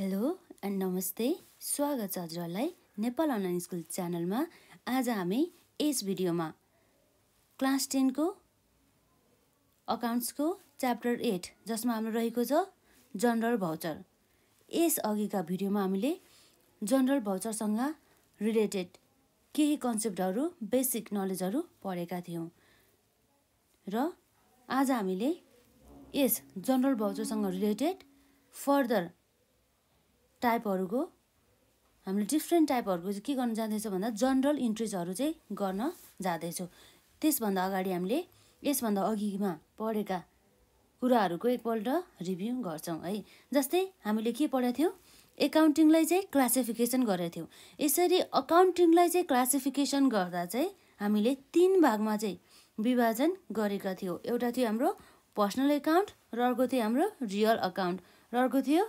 hello and नमस्ते स्वागत छ हजुरहरूलाई नेपाल अनलाइन स्कुल च्यानलमा आज हामी यस भिडियोमा क्लास टेनको अकाउन्ट्सको च्याप्टर एट जसमा हाम्रो रहेको छ जनरल भाउचर यस अघिका भिडियोमा हामीले जनरल भाउचरसँग रिलेटेड केही कन्सेप्टहरू बेसिक नलेजहरू पढेका थियौँ र आज हामीले यस जनरल भाउचरसँग रिलेटेड फर्दर टाइपहरूको हामीले डिफ्रेन्ट टाइपहरूको चाहिँ के गर्न जाँदैछौँ भन्दा जनरल इन्ट्रेस्टहरू चाहिँ गर्न जाँदैछौँ त्यसभन्दा अगाडि हामीले यसभन्दा अघिमा पढेका कुराहरूको एकपल्ट रिभ्यू गर्छौँ है जस्तै हामीले के पढेको थियौँ एकाउन्टिङलाई चाहिँ क्लासिफिकेसन गरेको थियौँ यसरी अकाउन्टिङलाई चाहिँ क्लासिफिकेसन गर्दा चाहिँ हामीले तिन भागमा चाहिँ विभाजन गरेका थियौँ एउटा थियो हाम्रो पर्सनल एकाउन्ट र अर्को थियो हाम्रो रियल अकाउन्ट र अर्को थियो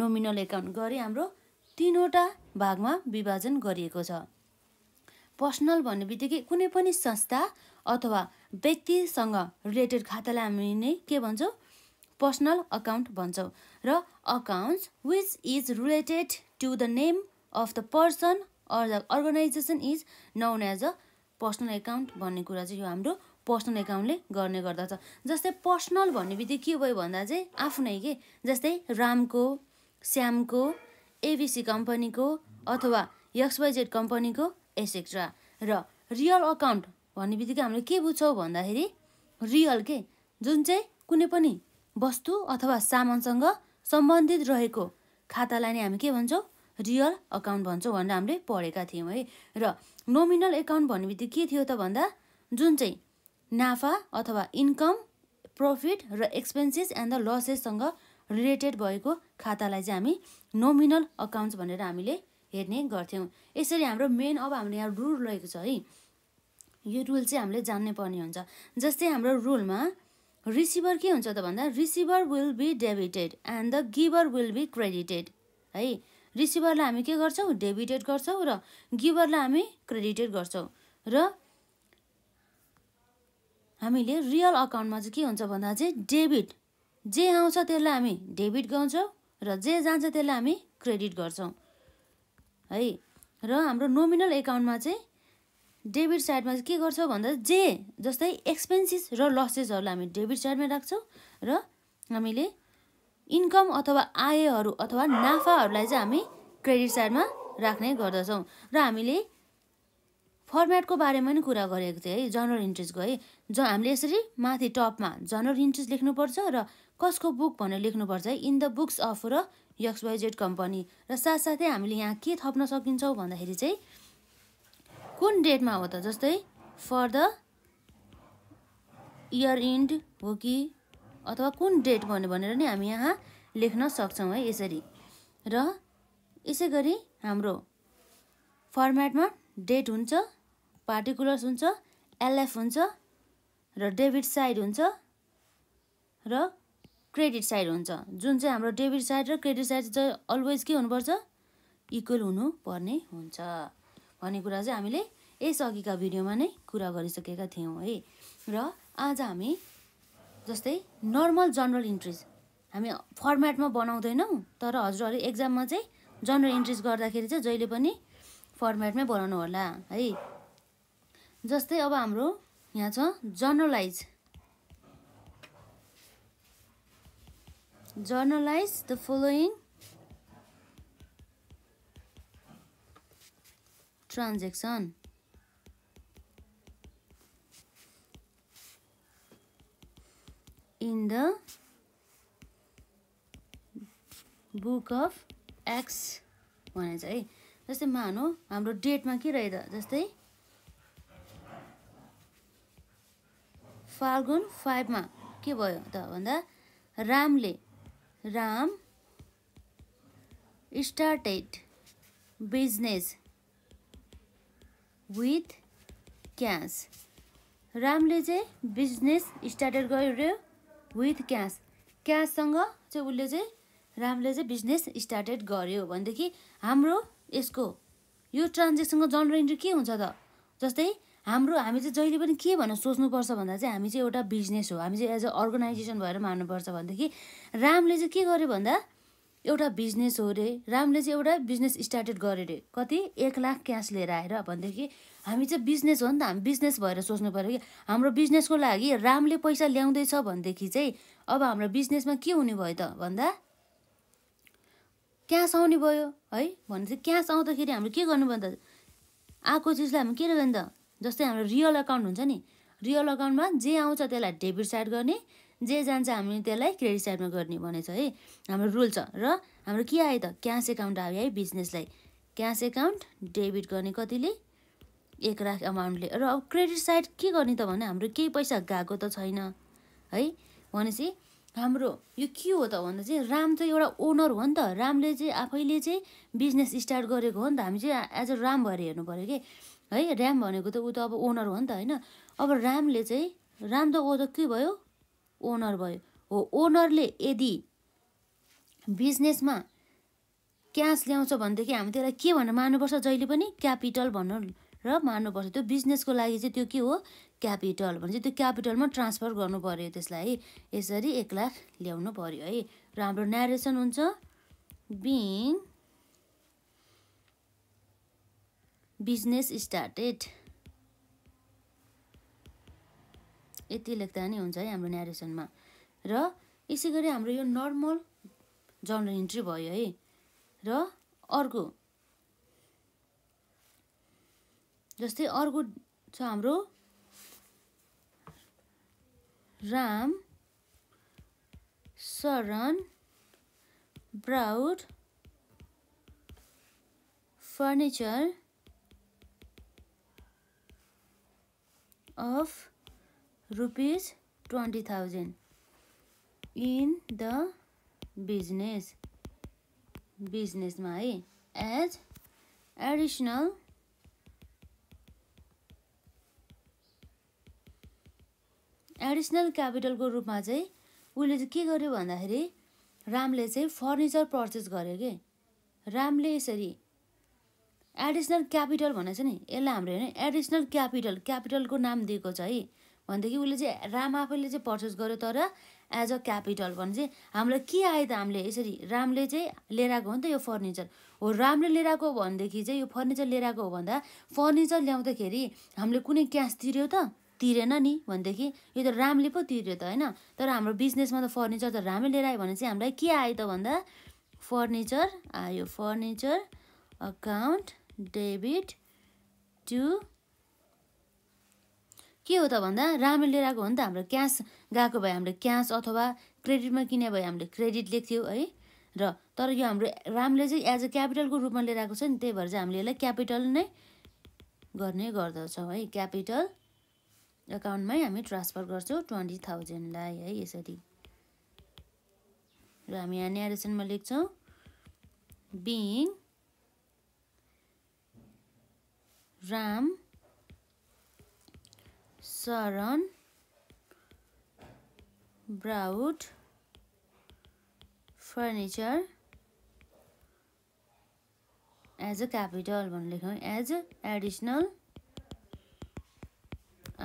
नोमिनल एकाउन्ट गरी हाम्रो तिनवटा भागमा विभाजन गरिएको छ पर्सनल भन्ने बित्तिकै कुनै पनि संस्था अथवा व्यक्तिसँग रिलेटेड खातालाई हामी नै के भन्छौँ पर्सनल अकाउन्ट भन्छौँ र accounts which is related to the name of the person or the organisation is known as a personal account भन्ने कुरा चाहिँ यो हाम्रो पर्सनल एकाउन्टले गर्ने गर्दछ जस्तै पर्सनल भन्ने बित्तिकै के भयो भन्दा चाहिँ आफ्नै के जस्तै रामको स्यामको एबिसी कम्पनीको अथवा एक्सवाइजेड कम्पनीको एसेक्ट्रा र रियल अकाउन्ट भन्ने बित्तिकै हामीले के बुझ्छौँ भन्दाखेरि रियल के जुन चाहिँ कुनै पनि वस्तु अथवा सामानसँग सम्बन्धित रहेको खातालाई नै हामी के भन्छौँ रियल अकाउन्ट भन्छौँ भनेर हामीले पढेका थियौँ है र नोमिनल एकाउन्ट भन्ने बित्तिकै के थियो त भन्दा जुन चाहिँ नाफा अथवा इन्कम प्रफिट र एक्सपेन्सेस एन्ड द लसेससँग रिलेटेड भएको खातालाई चाहिँ हामी नोमिनल अकाउन्ट्स भनेर हामीले हेर्ने गर्थ्यौँ यसरी हाम्रो मेन अब हामीले यहाँ रुल रहेको छ है यो रुल चाहिँ हामीले जान्नै पर्ने हुन्छ जस्तै हाम्रो रुलमा रिसिभर के हुन्छ त भन्दा receiver will be debited and the giver will be credited है रिसिभरलाई हामी के गर्छौँ डेबिटेड गर्छौँ र गिभरलाई हामी क्रेडिटेड गर्छौँ र हामीले रियल अकाउन्टमा चाहिँ के हुन्छ भन्दा चाहिँ डेबिट जे आउँछ त्यसलाई हामी डेबिट गाउँछौँ र जे जान्छ त्यसलाई हामी क्रेडिट गर्छौँ है र हाम्रो नोमिनल एकाउन्टमा चाहिँ डेबिट साइडमा चाहिँ के गर्छौँ भन्दा जे जस्तै एक्सपेन्सिस र लसेसहरूलाई हामी डेबिट साइडमा राख्छौँ र हामीले इन्कम अथवा आयहरू अथवा नाफाहरूलाई चाहिँ हामी क्रेडिट साइडमा राख्ने गर्दछौँ र हामीले फर्मेटको बारेमा नि कुरा गरेको थिएँ है जनरल इन्ट्रेस्टको है ज हामीले यसरी माथि टपमा जनरल इन्ट्रेस्ट लेख्नुपर्छ र कसको बुक भनेर लेख्नुपर्छ है इन द बुक्स अफ र यक्सवाइजेड कम्पनी र साथसाथै हामीले यहाँ के थप्न सकिन्छौँ भन्दाखेरि चाहिँ कुन डेटमा हो त जस्तै फर द इयर इन्ड हो कि अथवा कुन डेट भन्यो भनेर नि हामी यहाँ लेख्न सक्छौँ है यसरी र यसै गरी हाम्रो फर्मेटमा डेट हुन्छ पार्टिकुलर्स हुन्छ एलएफ हुन्छ र डेबिट साइड हुन्छ र क्रेडिट साइड हुन्छ जुन चाहिँ हाम्रो डेबिट साइड र क्रेडिट साइड चाहिँ अलवेज के हुनुपर्छ इक्वल हुनुपर्ने हुन्छ भन्ने कुरा चाहिँ हामीले यस अघिका भिडियोमा नै कुरा गरिसकेका थियौँ है र आज हामी जस्तै नर्मल जनरल इन्ट्रेस हामी फर्मेटमा बनाउँदैनौँ तर हजुरहरू एक्जाममा चाहिँ जनरल इन्ट्रेस गर्दाखेरि चाहिँ जहिले पनि फर्मेटमै बनाउनु होला है जस्तै अब हाम्रो यहाँ छ journalise journalise the following transaction in the book of X भनेर चाहिँ है जस्तै मानौ हाम्रो डेटमा के रहेछ जस्तै फाल्गुन फाइभमा के भयो त भन्दा रामले Ram started business with cash रामले चाहिँ बिजनेस स्टार्टेड गर्यो विथ क्यास क्याससँग चाहिँ उसले चाहिँ रामले चाहिँ बिजनेस स्टार्टेड गर्यो भनेदेखि हाम्रो यसको यो ट्रान्जेक्सनको इन्ट्री के हुन्छ त जस्तै हाम्रो हामी चाहिँ जहिले पनि के भनेर सोच्नुपर्छ भन्दा चाहिँ हामी चाहिँ एउटा बिजनेस हो हामी चाहिँ एज अ अर्गनाइजेसन भएर मान्नुपर्छ भनेदेखि रामले चाहिँ के गर्यो भन्दा एउटा बिजनेस हो अरे रामले चाहिँ एउटा बिजनेस स्टार्टेड गरे अरे कति एक लाख क्यास लिएर आएर भनेदेखि हामी चाहिँ बिजनेस हो नि त हामी बिजनेस भएर सोच्नु पऱ्यो कि हाम्रो बिजनेसको लागि रामले पैसा ल्याउँदैछ भनेदेखि चाहिँ अब हाम्रो बिजनेसमा के हुने भयो त भन्दा क्यास आउने भयो है भने चाहिँ क्यास आउँदाखेरि हामीले के गर्नु भन्दा आएको चिजलाई हामी के गर्यो त जस्तै हाम्रो रियल अकाउन्ट हुन्छ नि रियल अकाउन्टमा जे आउँछ त्यसलाई डेबिट साइड गर्ने जे जान्छ हामी त्यसलाई क्रेडिट साइडमा गर्ने भनेछ है हाम्रो रुल छ र हाम्रो के आयो त क्यास एकाउन्ट आयो है बिजनेसलाई क्यास एकाउन्ट डेबिट गर्ने कतिले एक लाख एमाउन्टले र अब क्रेडिट साइड के गर्ने त भने हाम्रो केही पैसा गएको त छैन है भनेपछि हाम्रो यो के हो त भन्दा चाहिँ राम चाहिँ एउटा ओनर हो नि त रामले चाहिँ आफैले चाहिँ बिजनेस स्टार्ट गरेको हो नि त हामी चाहिँ एज अ राम भएर हेर्नु पऱ्यो कि है ऱ्याम भनेको त ऊ त अब ओनर हो नि त होइन अब रामले चाहिँ राम त ऊ त के भयो ओनर भयो हो ओनरले यदि बिजनेसमा क्यास ल्याउँछ भनेदेखि हामी त्यसलाई के भनेर मान्नुपर्छ जहिले पनि क्यापिटल भन्नु र मान्नुपर्छ त्यो बिजनेसको लागि चाहिँ त्यो के हो क्यापिटल भने चाहिँ त्यो क्यापिटलमा ट्रान्सफर गर्नु पऱ्यो त्यसलाई है यसरी एक लाख ल्याउनु पऱ्यो है र हाम्रो नेरेसन हुन्छ बिङ बिजनेस स्टार्टेड यति लेख्दा नै हुन्छ है हाम्रो न्यारेसनमा र यसै गरी हाम्रो यो नर्मल जर्नल इन्ट्री भयो है र अर्को जस्तै अर्को छ हाम्रो राम सरन, brought furniture of of twenty thousand in the business बिजनेसमा है एज एडिसनल एडिसनल क्यापिटलको रूपमा चाहिँ उसले चाहिँ के गर्यो भन्दाखेरि रामले चाहिँ फर्निचर पर्चेस गर्यो कि रामले यसरी एडिसनल क्यापिटल भनेको छ नि यसलाई हाम्रो हेर्ने एडिसनल क्यापिटल क्यापिटलको नाम दिएको छ है भनेदेखि उसले चाहिँ राम आफैले चाहिँ पर्चेस गर्यो तर एज अ क्यापिटल भने चाहिँ हामीलाई के आयो त हामीले यसरी रामले चाहिँ लिएर आएको हो नि त यो फर्निचर हो रामले लिएर आएको भनेदेखि चाहिँ यो फर्निचर लिएर आएको हो भन्दा फर्निचर ल्याउँदाखेरि हामीले कुनै क्यास तिर्यो त तिरेन नि भनेदेखि यो त रामले पो तिर्यो त होइन तर हाम्रो बिजनेसमा त फर्निचर त रामले लिएर आयो भने चाहिँ हामीलाई के आयो त भन्दा फर्निचर आयो फर्निचर अकाउन्ट डेबिट टु के हो त भन्दा राम्रो लिएर आएको हो नि त हाम्रो क्यास गएको भए हामीले क्यास अथवा क्रेडिटमा किने भए हामीले क्रेडिट लेख्थ्यो है र तर यो हाम्रो रामले चाहिँ एज अ क्यापिटलको रूपमा लिएर आएको छ नि त्यही भएर चाहिँ हामीले यसलाई क्यापिटल नै गर्ने गर्दछौँ है क्यापिटल एकाउन्टमै हामी ट्रान्सफर गर्छौँ ट्वेन्टी थाउजन्डलाई है यसरी र हामी यहाँ नेरेसनमा लेख्छौँ being Ram Sharan brought furniture as a capital भनेर लेखौँ as a additional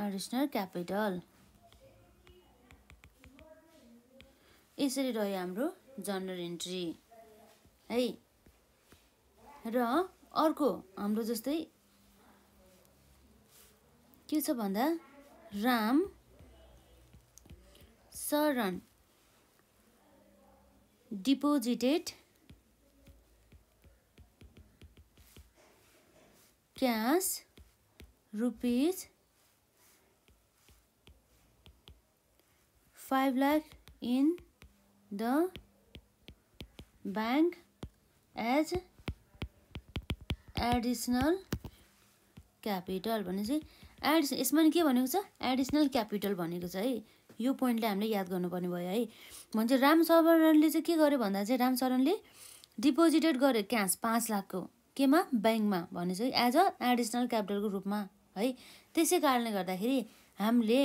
additional capital यसरी रह्यो हाम्रो जनरल इन्ट्री है र अर्को हाम्रो जस्तै के छ भन्दा Ram Sharan deposited cash rupees five lakh in the bank as additional capital भनेपछि एडिस यसमा नि के भनेको छ एडिसनल क्यापिटल भनेको छ है यो पोइन्टले हामीले याद गर्नुपर्ने भयो है भन्छ राम चाहिँ के गर्यो भन्दा चाहिँ रामशरणले डिपोजिटेड गरे क्यास पाँच लाखको केमा ब्याङ्कमा भने चाहिँ एज अ एडिसनल क्यापिटलको रूपमा है त्यसै कारणले गर्दाखेरि हामीले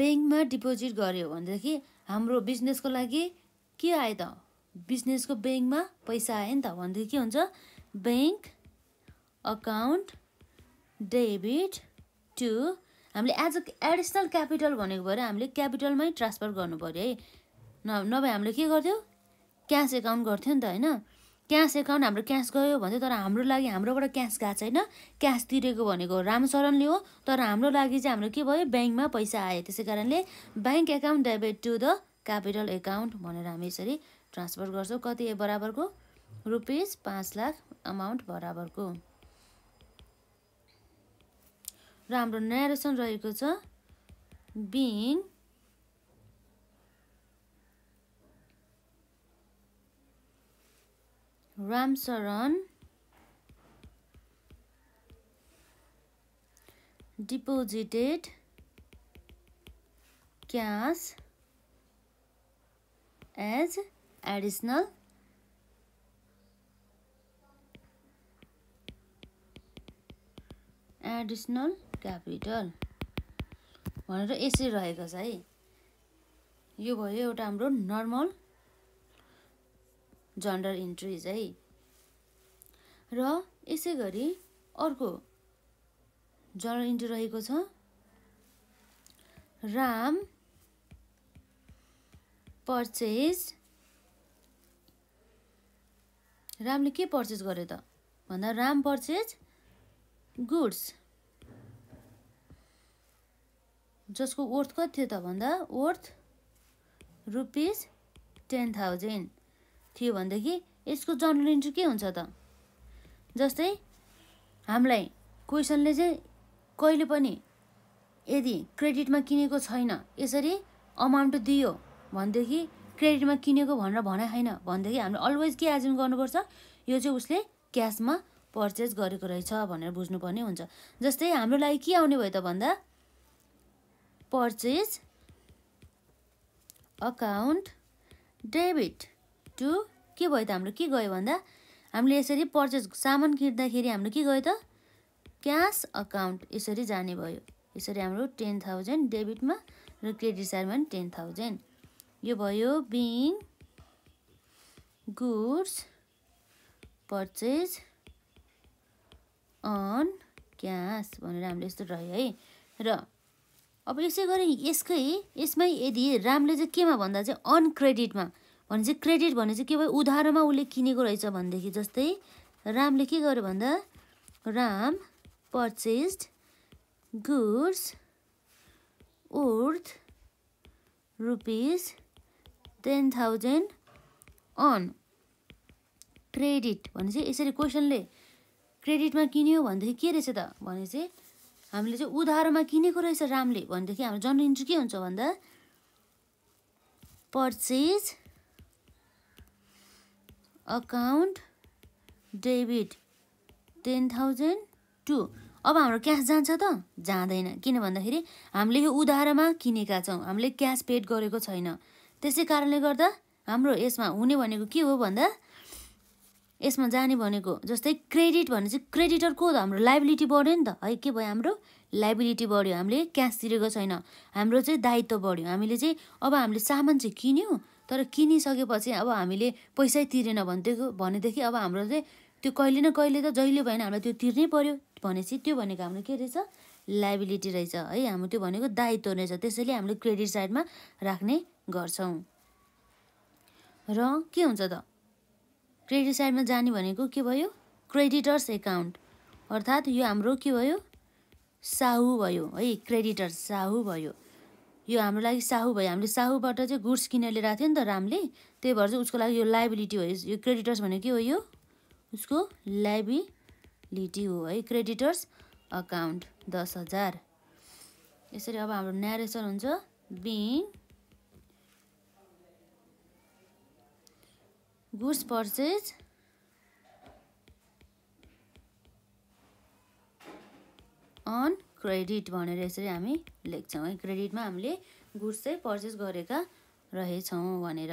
ब्याङ्कमा डिपोजिट गऱ्यो भनेदेखि हाम्रो बिजनेसको लागि के आयो त बिजनेसको ब्याङ्कमा पैसा आयो नि त भनेदेखि के हुन्छ ब्याङ्क अकाउन्ट डेबिट टु हामीले एज अ एडिसनल क्यापिटल भनेको भएर हामीले क्यापिटलमै ट्रान्सफर गर्नु पऱ्यो है न नभए हामीले के गर्थ्यौँ क्यास एकाउन्ट गर्थ्यो नि त होइन क्यास एकाउन्ट हाम्रो क्यास गयो भन्थ्यो तर हाम्रो लागि हाम्रोबाट क्यास गएको छैन क्यास तिरेको भनेको रामचरणले हो तर हाम्रो लागि चाहिँ हाम्रो के भयो ब्याङ्कमा पैसा आयो त्यसै कारणले bank account debit to the capital account भनेर हामी यसरी ट्रान्सफर गर्छौँ कति बराबरको रुपिस पाँच लाख अमाउन्ट बराबरको र हाम्रो नेरेसन रहेको छ being Ramsharan deposited cash as additional additional capital भनेर यसरी रहेको छ है यो भयो एउटा हाम्रो नर्मल जन्डर इन्ट्रिज है र यसै गरी अर्को जन्डर इन्ट्री रहेको छ राम पर्चेज रामले के पर्चेज गर्यो त भन्दा राम पर्चेज गुड्स जसको वर्थ कति थियो त भन्दा वर्थ रुपिस टेन थाउजन्ड थियो भनेदेखि यसको जर्नल इन्ट्री के हुन्छ त जस्तै हामीलाई क्वेसनले चाहिँ कहिले पनि यदि क्रेडिटमा किनेको छैन यसरी अमाउन्ट दियो भनेदेखि क्रेडिटमा किनेको भनेर भनाइ छैन भनेदेखि हामीले अलवेज के एजम गर्नुपर्छ यो चाहिँ उसले क्यासमा पर्चेस गरेको रहेछ भनेर बुझ्नुपर्ने हुन्छ जस्तै हाम्रो लागि के आउने भयो त भन्दा purchase अकाउन्ट डेबिट टु के भयो त हाम्रो के गयो भन्दा हामीले यसरी पर्चेस सामान किन्दाखेरि हाम्रो के गयो त क्यास अकाउन्ट यसरी जाने भयो यसरी हाम्रो टेन थाउजन्ड डेबिटमा र क्रेडिट साइडमा पनि टेन थाउजन्ड यो भयो being goods purchase on cash भनेर हामीले यस्तो रह्यो है र अब यसै गरी यसकै यसमै यदि रामले चाहिँ केमा भन्दा चाहिँ अनक्रेडिटमा भने चाहिँ क्रेडिट भने चाहिँ के भयो उधारोमा उसले किनेको रहेछ भनेदेखि जस्तै रामले के गर्यो भन्दा Ram purchased goods worth rupees ten thousand on credit भने चाहिँ यसरी क्वेसनले क्रेडिटमा किन्यो भनेदेखि के रहेछ त भने चाहिँ हामीले चाहिँ उधारोमा किनेको रहेछ रामले भनेदेखि हाम्रो जनरल इन्ट्री के हुन्छ भन्दा purchase account debit ten thousand to अब हाम्रो क्यास जान्छ त जाँदैन किन भन्दाखेरि हामीले यो उधारमा किनेका छौँ हामीले क्यास पेड गरेको छैन त्यसै कारणले गर्दा हाम्रो यसमा हुने भनेको के हो भन्दा यसमा जाने भनेको जस्तै क्रेडिट भने चाहिँ क्रेडिटर को हो हाम्रो लाइबिलिटी बढ्यो नि त है के भयो हाम्रो लाइबिलिटी बढ्यो हामीले क्यास तिरेको छैन हाम्रो चाहिँ दायित्व बढ्यो हामीले चाहिँ अब हामीले सामान चाहिँ किन्यौँ तर किनिसकेपछि अब हामीले पैसै तिरेन भनेदेखि भनेदेखि अब हाम्रो चाहिँ त्यो कहिले न कहिले त जहिले भएन हामीलाई त्यो तिर्नै पऱ्यो भनेपछि त्यो भनेको हाम्रो के रहेछ लाइबिलिटी रहेछ है हाम्रो त्यो भनेको दायित्व रहेछ त्यसैले हामीले क्रेडिट साइडमा राख्ने गर्छौँ र के हुन्छ त क्रेडिट साइडमा जाने भनेको के भयो क्रेडिटर्स एकाउन्ट अर्थात् यो हाम्रो के भयो साहु भयो है क्रेडिटर्स साहु भयो यो हाम्रो लागि साहु भयो हामीले साहुबाट चाहिँ गुड्स किनेर ल्याएको थियो नि त रामले त्यही भएर चाहिँ उसको लागि यो लाइबिलिटी हो यो क्रेडिटर्स भनेको के हो यो उसको लाइबिलिटी हो है क्रेडिटर्स अकाउन्ट दस हजार यसरी अब हाम्रो न्यारेसन हुन्छ being bush purchase on credit भनेर यसरी हामी लेख्छौँ है क्रेडिटमा हामीले गुड्स चाहिँ पर्चेस गरेका रहेछौँ भनेर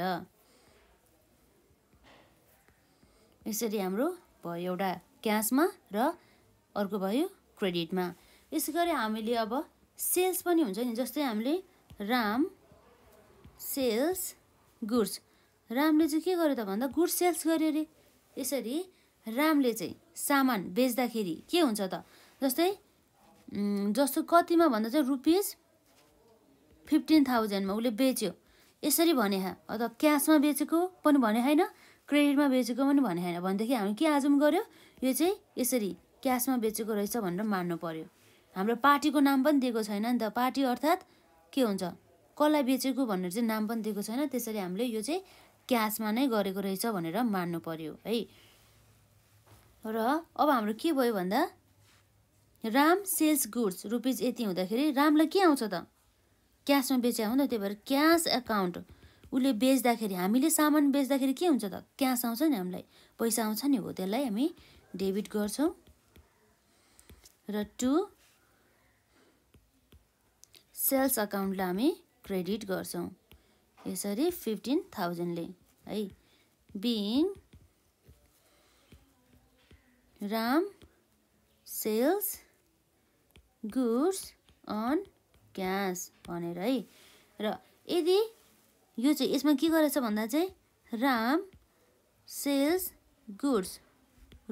यसरी हाम्रो भयो एउटा क्यासमा र अर्को भयो क्रेडिटमा यसै गरी हामीले अब सेल्स पनि हुन्छ नि जस्तै हामीले राम सेल्स गुड्स रामले चाहिँ के गर्यो त भन्दा गुड सेल्स गर्यो अरे यसरी रामले चाहिँ सामान बेच्दाखेरि के हुन्छ त जस्तै जस्तो कतिमा भन्दा चाहिँ रुपिज फिफ्टिन थाउजन्डमा उसले बेच्यो यसरी भने अथवा क्यासमा बेचेको पनि भने होइन क्रेडिटमा बेचेको पनि भने होइन भनेदेखि हामी के पनि गऱ्यो यो चाहिँ यसरी क्यासमा बेचेको रहेछ भनेर मान्नु पऱ्यो हाम्रो पार्टीको नाम पनि दिएको छैन नि त पार्टी अर्थात् के हुन्छ कसलाई बेचेको भनेर चाहिँ नाम पनि दिएको छैन त्यसरी हामीले यो चाहिँ क्यासमा नै गरेको रहेछ भनेर मान्नु पर्यो है र अब हाम्रो के भयो भन्दा राम सेल्स गुड्स रुपिज यति हुँदाखेरि रामलाई के आउँछ त क्यासमा बेच्या हो नि त त्यही भएर क्यास एकाउन्ट उसले बेच्दाखेरि हामीले सामान बेच्दाखेरि के हुन्छ त क्यास आउँछ नि हामीलाई पैसा आउँछ नि हो त्यसलाई हामी डेबिट गर्छौँ र टु सेल्स अकाउन्टलाई हामी क्रेडिट गर्छौँ यसरी फिफ्टिन थाउजन्डले है being Ram sales goods on cash भनेर है र यदि यो चाहिँ यसमा के गरेछ भन्दा चाहिँ Ram sales goods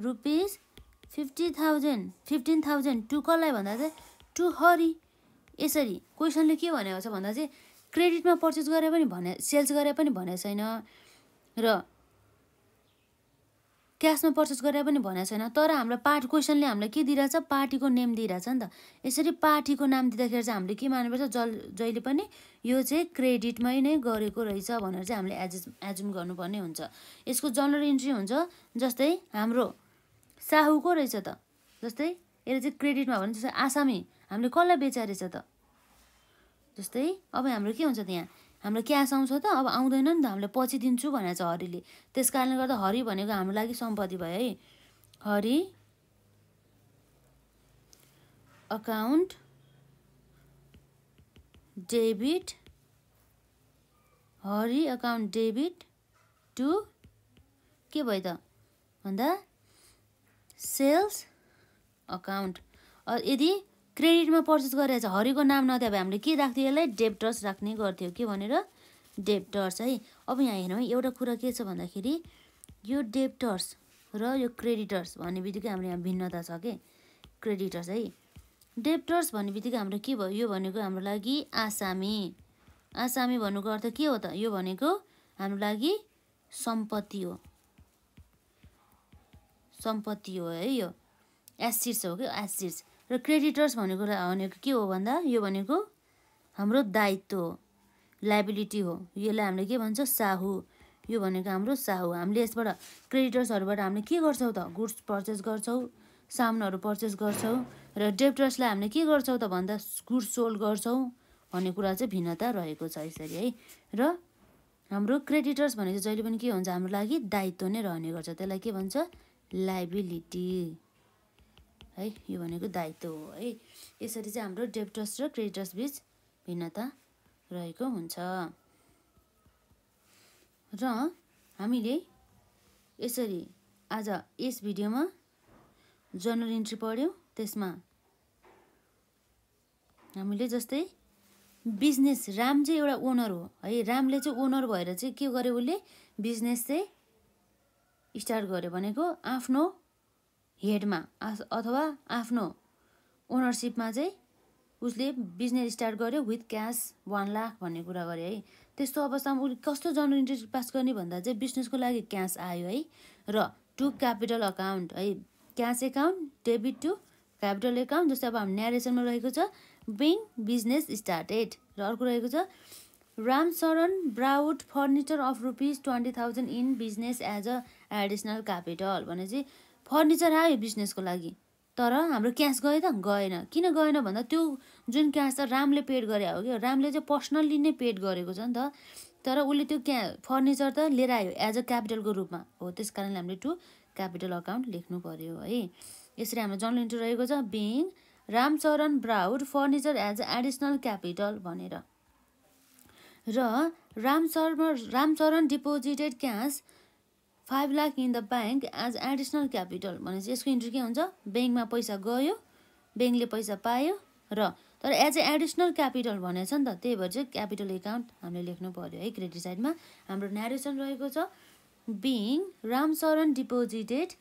rupees fifty thousand fifteen thousand to कसलाई भन्दा चाहिँ टु हरी यसरी क्वेसनले के भनेको छ भन्दा चाहिँ क्रेडिटमा पर्चेस गरे पनि भने सेल्स गरे पनि भनेको छैन र क्यासमा पर्चेस गरेर पनि भनेको छैन तर हाम्रो पार्ट क्वेसनले हामीलाई के दिइरहेछ पार्टीको नेम दिइरहेछ नि त यसरी पार्टीको नाम दिँदाखेरि चाहिँ हामीले के मान्नुपर्छ जल जहिले पनि यो चाहिँ क्रेडिटमै नै गरेको रहेछ भनेर चाहिँ हामीले एज एजुम गर्नुपर्ने हुन्छ यसको जनरल इन्ट्री हुन्छ जस्तै हाम्रो साहुको रहेछ त जस्तै यसले चाहिँ क्रेडिटमा भने जस्तै आसामी हामीले कसलाई बेचा रहेछ त जस्तै अब हाम्रो के हुन्छ त्यहाँ हाम्रो क्यास आउँछ त अब आउँदैन नि त हामीले पछि दिन्छु भनेको छ हरिले त्यस कारणले गर्दा हरि भनेको हाम्रो लागि सम्पत्ति भयो है Hari account debit Hari account debit to के भयो त भन्दा सेल्स अकाउन्ट यदि क्रेडिटमा पर्चेस गरेर चाहिँ हरिको नाम नदिए भए हामीले के राख्थ्यो यसलाई डेप्टर्स राख्ने गर्थ्यौँ के भनेर डेप्टर्स है अब यहाँ हेर्नु एउटा कुरा के छ भन्दाखेरि यो डेप्टर्स र यो क्रेडिटर्स भन्ने बित्तिकै हाम्रो यहाँ भिन्नता छ कि क्रेडिटर्स है डेप्टर्स भन्ने बित्तिकै हाम्रो के भयो यो भनेको हाम्रो लागि आसामी आसामी भन्नुको अर्थ के हो त यो भनेको हाम्रो लागि सम्पत्ति हो सम्पत्ति हो है यो एसिड्स हो कि एसिड्स र क्रेडिटर्स भनेको भनेको के हो भन्दा यो भनेको हाम्रो दायित्व हो लाइबिलिटी हो यसलाई हामीले के भन्छ साहु यो भनेको हाम्रो साहु हामीले यसबाट क्रेडिटर्सहरूबाट हामीले के गर्छौँ त गुड्स पर्चेस गर्छौँ सामानहरू पर्चेस गर्छौँ र डेप्टर्सलाई हामीले के गर्छौँ त भन्दा गुड्स सोल्ड गर्छौँ भन्ने कुरा चाहिँ भिन्नता रहेको छ यसरी है र हाम्रो क्रेडिटर्स भनेको जहिले पनि के हुन्छ हाम्रो लागि दायित्व नै रहने गर्छ त्यसलाई के भन्छ लाइबिलिटी है यो भनेको दायित्व हो है यसरी चाहिँ हाम्रो डेप्टस र क्रेडिटस बिच भिन्नता रहेको हुन्छ र हामीले यसरी आज यस भिडियोमा जर्नल इन्ट्री पढ्यौँ त्यसमा हामीले जस्तै बिजनेस राम चाहिँ एउटा ओनर हो है रामले चाहिँ ओनर भएर चाहिँ के गर्यो उसले बिजनेस चाहिँ स्टार्ट गर्यो भनेको आफ्नो हेडमा अथवा आफ्नो ओनरसिपमा चाहिँ उसले बिजनेस स्टार्ट गर्यो विथ क्यास वान लाख भन्ने कुरा गर्यो है त्यस्तो अवस्थामा उसले कस्तो जनरल इन्ट्रेस्ट पास गर्ने भन्दा चाहिँ बिजनेसको लागि क्यास आयो है र टु क्यापिटल अकाउन्ट है cash account debit to capital account जस्तै अब हाम्रो न्यारेसनमा रहेको छ बिङ बिजनेस स्टार्टेड र अर्को रहेको छ Ramsharan brought furniture of rupees twenty thousand in business as a additional capital भने चाहिँ फर्निचर आयो बिजनेसको लागि तर हाम्रो क्यास गयो त गएन किन गएन भन्दा त्यो जुन क्यास त रामले पेड गरे हो कि रामले चाहिँ पर्सनल्ली नै पेड गरेको छ नि त तर उसले त्यो क्या फर्निचर त लिएर आयो एज अ क्यापिटलको रूपमा हो त्यस कारणले हामीले टु क्यापिटल अकाउन्ट लेख्नु पऱ्यो है यसरी हाम्रो जर्नल इन्ट्री रहेको छ being Ramcharan brought furniture as a additional capital भनेर र Ramchar Ramcharan deposited cash five lakh in the bank as additional capital भनेपछि यसको इन्ट्री के हुन्छ ब्याङ्कमा पैसा गयो ब्याङ्कले पैसा पायो र तर एज ए एडिसनल क्यापिटल भनेको छ नि त त्यही भएर चाहिँ क्यापिटल एकाउन्ट हामीले लेख्नु पऱ्यो है क्रेडिट साइडमा हाम्रो नेरेसन रहेको छ being Ramcharan deposited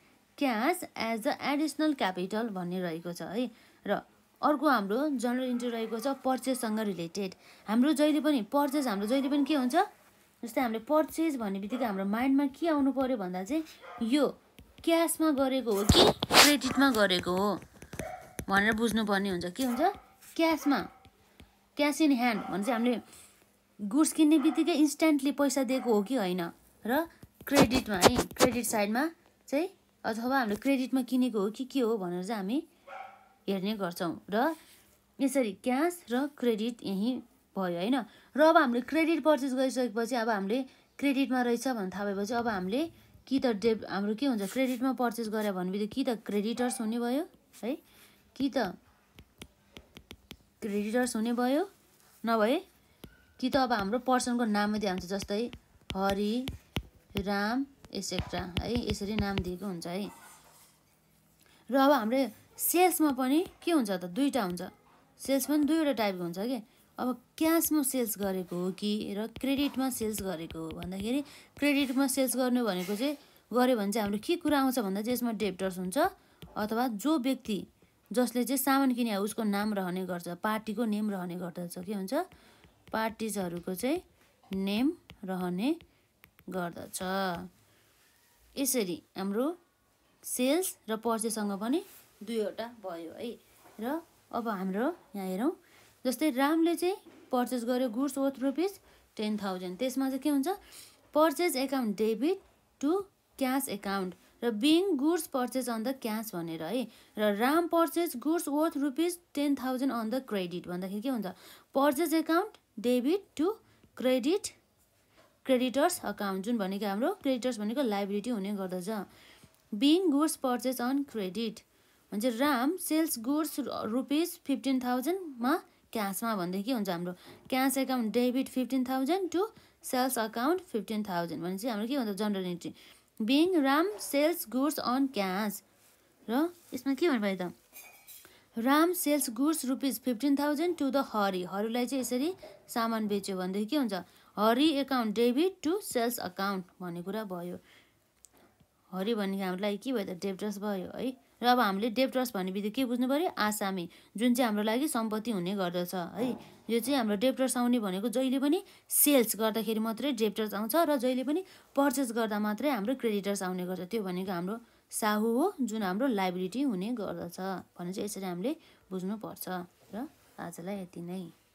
cash as the additional capital भन्ने रहेको छ है र अर्को हाम्रो जनरल इन्ट्री रहेको छ पर्चेससँग रिलेटेड हाम्रो जहिले पनि पर्चेस हाम्रो जहिले पनि के हुन्छ जस्तै हामीले पर्चेज भन्ने बित्तिकै हाम्रो माइन्डमा के आउनु पऱ्यो भन्दा चाहिँ यो क्यासमा गरेको हो कि क्रेडिटमा गरेको हो भनेर बुझ्नुपर्ने हुन्छ के हुन्छ क्यासमा क्यास इन ह्यान्ड भने चाहिँ हामीले गुड्स किन्ने बित्तिकै इन्स्ट्यान्टली पैसा दिएको हो कि होइन र क्रेडिटमा है क्रेडिट साइडमा चाहिँ अथवा हामीले क्रेडिटमा किनेको हो कि के हो भनेर चाहिँ हामी हेर्ने गर्छौँ र यसरी क्यास र क्रेडिट यहीँ भयो होइन र अब हामीले क्रेडिट पर्चेस गरिसकेपछि अब हामीले क्रेडिटमा रहेछ भन्नु थाहा भएपछि अब हामीले कि त डे हाम्रो के हुन्छ क्रेडिटमा पर्चेस गरे भनेपछि कि त क्रेडिटर्स हुने भयो है कि त क्रेडिटर्स हुने भयो नभए कि त अब हाम्रो पर्सनको नाम मात्रै आउँछ जस्तै हरि राम एसेक्ट्रा है यसरी नाम दिएको हुन्छ है र अब हाम्रो सेल्समा पनि के हुन्छ त दुईवटा हुन्छ सेल्स पनि दुईवटा टाइपको हुन्छ कि अब क्यासमा सेल्स गरेको हो कि र क्रेडिटमा सेल्स गरेको हो भन्दाखेरि क्रेडिटमा सेल्स गर्नु भनेको चाहिँ गऱ्यो भने चाहिँ हाम्रो के कुरा आउँछ भन्दा चाहिँ यसमा डेप्टर्स हुन्छ अथवा जो व्यक्ति जसले चाहिँ सामान किने उसको नाम रहने गर्छ पार्टीको नेम रहने गर्दछ के हुन्छ पार्टिजहरूको चाहिँ नेम रहने गर्दछ यसरी हाम्रो सेल्स र पर्चेसँग पनि दुईवटा भयो है र अब हाम्रो यहाँ हेरौँ जस्तै रामले चाहिँ पर्चेस गर्यो goods worth rupees ten thousand त्यसमा चाहिँ के हुन्छ purchase account debit to cash account र being goods purchase on the cash भनेर है र Ram purchase goods worth rupees ten thousand on the credit भन्दाखेरि के हुन्छ purchase account debit to credit creditors account जुन भनेको हाम्रो क्रेडिटर्स भनेको लाइबिलिटी हुने गर्दछ being goods purchase on credit भन्छ Ram sales goods rupees fifteen थाउजन्डमा क्यासमा भनेदेखि के हुन्छ हाम्रो cash account debit fifteen thousand to sales account fifteen thousand भनेपछि हाम्रो के हुन्छ general entry being Ram sales goods on cash र यसमा के भन्नुभयो त Ram sales goods rupees fifteen thousand to the Hari हरिलाई चाहिँ यसरी सामान बेच्यो भनेदेखि के हुन्छ Hari account debit to sales account भन्ने कुरा भयो हरि भनेको हामीलाई के भयो त डेब्टर्स भयो है र अब हामीले डेप्टर्स भन्ने बित्तिकै के बुझ्नु पऱ्यो आसामी जुन चाहिँ हाम्रो लागि सम्पत्ति हुने गर्दछ है यो चाहिँ हाम्रो डेप्टर्स आउने भनेको जहिले पनि सेल्स गर्दाखेरि मात्रै डेप्टर्स आउँछ र जहिले पनि पर्चेस गर्दा मात्रै हाम्रो क्रेडिटर्स आउने गर्छ त्यो भनेको हाम्रो साहु हो जुन हाम्रो लाइबिलिटी हुने गर्दछ भने चाहिँ यसरी हामीले बुझ्नुपर्छ र आजलाई यति नै